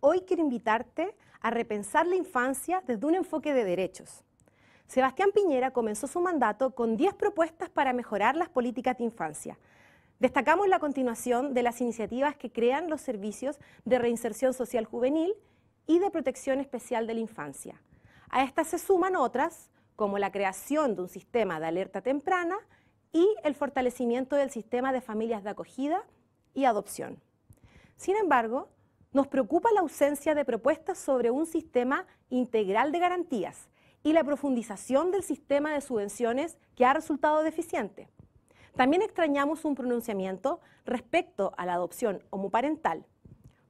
Hoy quiero invitarte a repensar la infancia desde un enfoque de derechos. Sebastián Piñera comenzó su mandato con 10 propuestas para mejorar las políticas de infancia. Destacamos la continuación de las iniciativas que crean los servicios de reinserción social juvenil y de protección especial de la infancia. A estas se suman otras, como la creación de un sistema de alerta temprana y el fortalecimiento del sistema de familias de acogida y adopción. Sin embargo, nos preocupa la ausencia de propuestas sobre un sistema integral de garantías y la profundización del sistema de subvenciones que ha resultado deficiente. También extrañamos un pronunciamiento respecto a la adopción homoparental,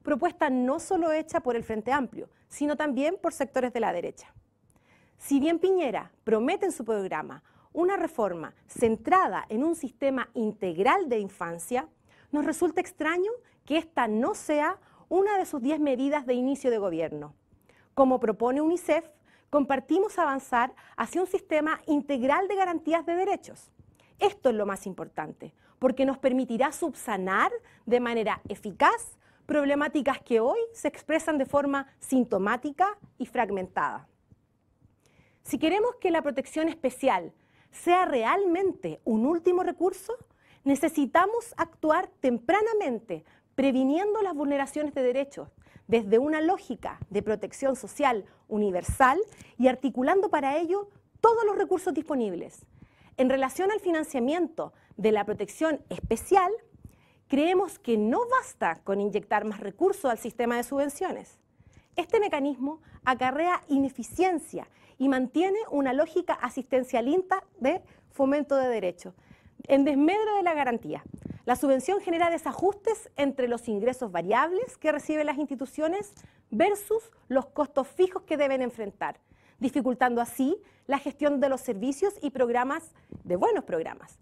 propuesta no solo hecha por el Frente Amplio, sino también por sectores de la derecha. Si bien Piñera promete en su programa una reforma centrada en un sistema integral de infancia, nos resulta extraño que esta no sea una de sus diez medidas de inicio de gobierno. Como propone UNICEF, compartimos avanzar hacia un sistema integral de garantías de derechos. Esto es lo más importante, porque nos permitirá subsanar de manera eficaz problemáticas que hoy se expresan de forma sintomática y fragmentada. Si queremos que la protección especial sea realmente un último recurso, necesitamos actuar tempranamente previniendo las vulneraciones de derechos desde una lógica de protección social universal y articulando para ello todos los recursos disponibles. En relación al financiamiento de la protección especial, creemos que no basta con inyectar más recursos al sistema de subvenciones. Este mecanismo acarrea ineficiencia y mantiene una lógica asistencialista de fomento de derechos, en desmedro de la garantía. La subvención genera desajustes entre los ingresos variables que reciben las instituciones versus los costos fijos que deben enfrentar, dificultando así la gestión de los servicios y programas, de buenos programas.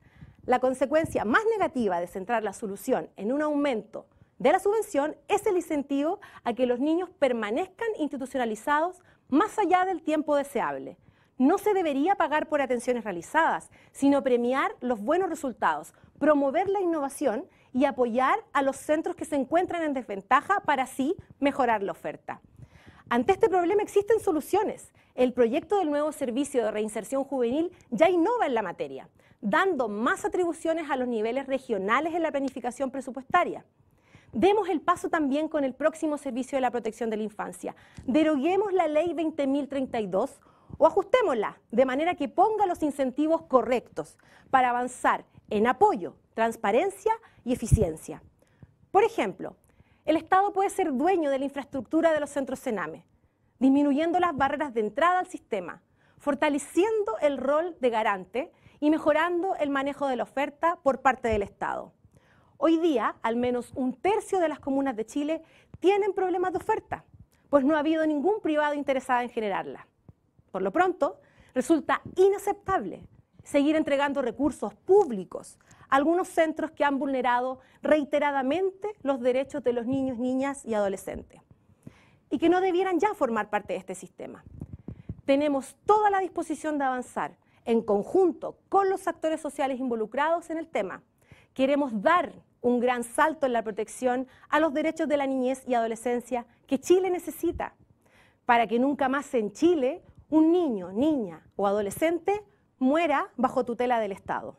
La consecuencia más negativa de centrar la solución en un aumento de la subvención es el incentivo a que los niños permanezcan institucionalizados más allá del tiempo deseable. No se debería pagar por atenciones realizadas, sino premiar los buenos resultados, promover la innovación y apoyar a los centros que se encuentran en desventaja para así mejorar la oferta. Ante este problema existen soluciones. El proyecto del nuevo servicio de reinserción juvenil ya innova en la materia, dando más atribuciones a los niveles regionales en la planificación presupuestaria. Demos el paso también con el próximo servicio de la protección de la infancia. Deroguemos la ley 20.032 o ajustémosla de manera que ponga los incentivos correctos para avanzar en apoyo, transparencia y eficiencia. Por ejemplo, el Estado puede ser dueño de la infraestructura de los centros CENAME, disminuyendo las barreras de entrada al sistema, fortaleciendo el rol de garante y mejorando el manejo de la oferta por parte del Estado. Hoy día, al menos un tercio de las comunas de Chile tienen problemas de oferta, pues no ha habido ningún privado interesado en generarla. Por lo pronto, resulta inaceptable seguir entregando recursos públicos a algunos centros que han vulnerado reiteradamente los derechos de los niños, niñas y adolescentes, y que no debieran ya formar parte de este sistema. Tenemos toda la disposición de avanzar en conjunto con los actores sociales involucrados en el tema queremos dar un gran salto en la protección a los derechos de la niñez y adolescencia que Chile necesita, para que nunca más en Chile un niño, niña o adolescente muera bajo tutela del Estado.